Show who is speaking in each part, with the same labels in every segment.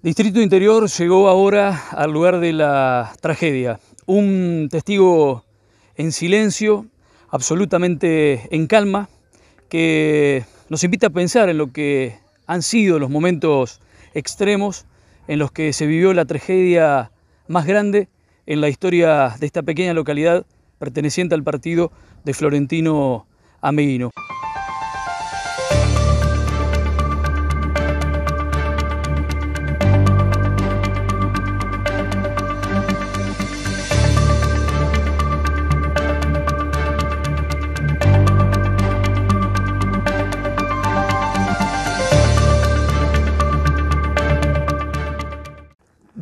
Speaker 1: Distrito Interior llegó ahora al lugar de la tragedia. Un testigo en silencio, absolutamente en calma, que nos invita a pensar en lo que han sido los momentos extremos en los que se vivió la tragedia más grande en la historia de esta pequeña localidad perteneciente al partido de Florentino Ameguino.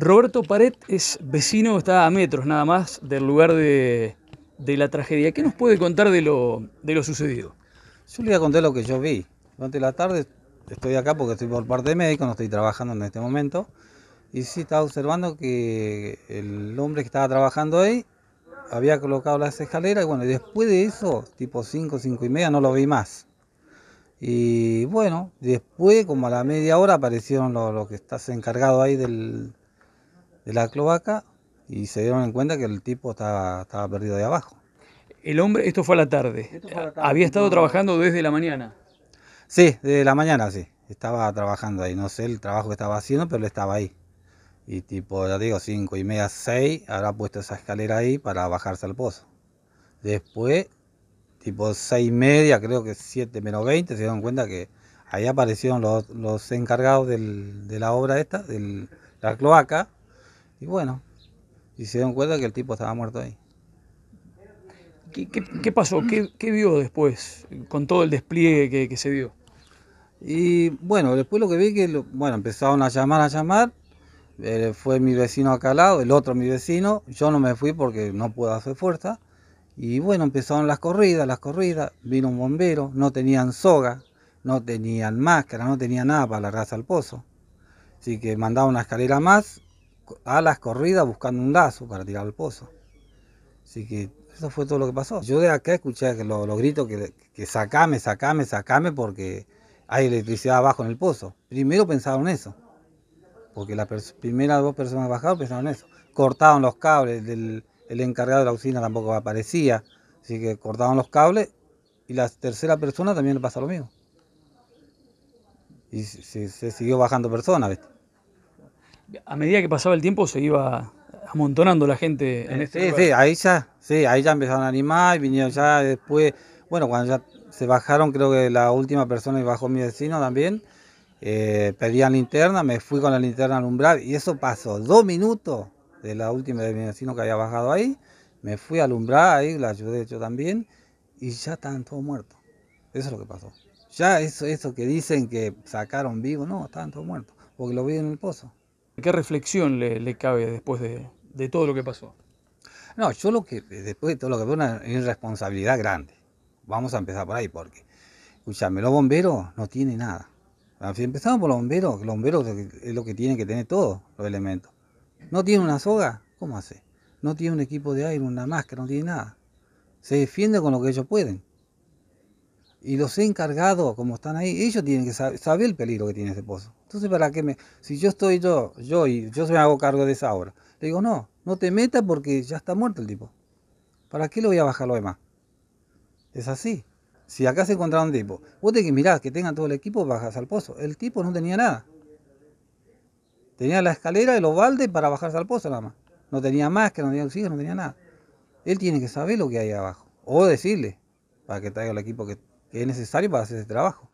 Speaker 1: Roberto Paret es vecino, está a metros nada más del lugar de, la tragedia. ¿Qué nos puede contar de lo, de lo sucedido? Yo le voy a contar
Speaker 2: lo que yo vi. Durante la tarde estoy acá porque estoy por parte de médico, no estoy trabajando en este momento. Y sí estaba observando que el hombre que estaba trabajando ahí había colocado las escaleras y bueno, después de eso, tipo 5, 5 y media, no lo vi más. Y bueno, después como a la media hora aparecieron los, los que estás encargado ahí del, de la cloaca y se dieron cuenta que el tipo estaba, estaba perdido de abajo. El hombre, esto fue a la tarde.
Speaker 1: Había estado trabajando desde la mañana.
Speaker 2: Sí, desde la mañana, sí. Estaba trabajando ahí. No sé el trabajo que estaba haciendo, pero estaba ahí. Y tipo, ya digo, cinco y media, seis, habrá puesto esa escalera ahí para bajarse al pozo. Después, tipo seis y media, creo que siete menos veinte, se dieron cuenta que ahí aparecieron los, encargados de la obra esta, de la cloaca, y bueno, y se dieron cuenta que el tipo estaba muerto ahí. ¿Qué, pasó? ¿Qué, vio después con todo el despliegue que, se vio? Y bueno, después lo que vi que, bueno, empezaron a llamar, a llamar. Eh, fue mi vecino acá al lado, el otro mi vecino. Yo no me fui porque no pude hacer fuerza. Y bueno, empezaron las corridas, las corridas. Vino un bombero, no tenían soga, no tenían máscara, no tenían nada para largarse al pozo. Así que mandaba una escalera más a las corridas buscando un lazo para tirar al pozo. Así que eso fue todo lo que pasó. Yo de acá escuché que los gritos que, sacame, sacame, sacame porque hay electricidad abajo en el pozo. Primero pensaron eso, porque las primeras dos personas bajaron pensaron eso. Cortaron los cables, el encargado de la usina tampoco aparecía, así que cortaron los cables y la tercera persona también le pasa lo mismo. Y se, se siguió bajando personas, ¿viste?
Speaker 1: a medida que pasaba el tiempo se iba amontonando la gente en eh, este sí, sí, ahí ya,
Speaker 2: sí, ahí ya empezaron a animar y vinieron ya después, bueno, cuando ya se bajaron, creo que la última persona y bajó mi vecino también, eh, pedían linterna, me fui con la linterna a alumbrar y eso pasó dos minutos de la última de mi vecino que había bajado ahí, me fui a alumbrar, ahí, la ayudé yo también y ya estaban todos muertos. Eso es lo que pasó. Ya eso, eso que dicen que sacaron vivo, no, estaban todos muertos, porque lo vi en el pozo.
Speaker 1: ¿Qué reflexión le, cabe después de, todo lo que pasó?
Speaker 2: No, yo lo que, después de todo lo que fue una irresponsabilidad grande. Vamos a empezar por ahí, porque, escúchame, los bomberos no tienen nada. Ah, si empezamos por los bomberos, los bomberos es lo que tienen que tener todos los elementos. No tiene una soga, ¿cómo hace? No tiene un equipo de aire, una máscara, no tiene nada. Se defiende con lo que ellos pueden. Y los encargado, como están ahí, ellos tienen que saber el peligro que tiene ese pozo. Entonces, ¿para qué me.? Si yo estoy yo, yo y yo se me hago cargo de esa obra, le digo, no, no te metas porque ya está muerto el tipo. ¿Para qué lo voy a bajar lo demás? Es así. Si acá se encontraron un tipo, vos tenés que mirar que tengan todo el equipo, bajas al pozo. El tipo no tenía nada. Tenía la escalera y los baldes para bajarse al pozo nada más. No tenía más, que no tenía oxígeno, no tenía nada. Él tiene que saber lo que hay abajo. O decirle, para que traiga el equipo que es necesario para hacer ese trabajo.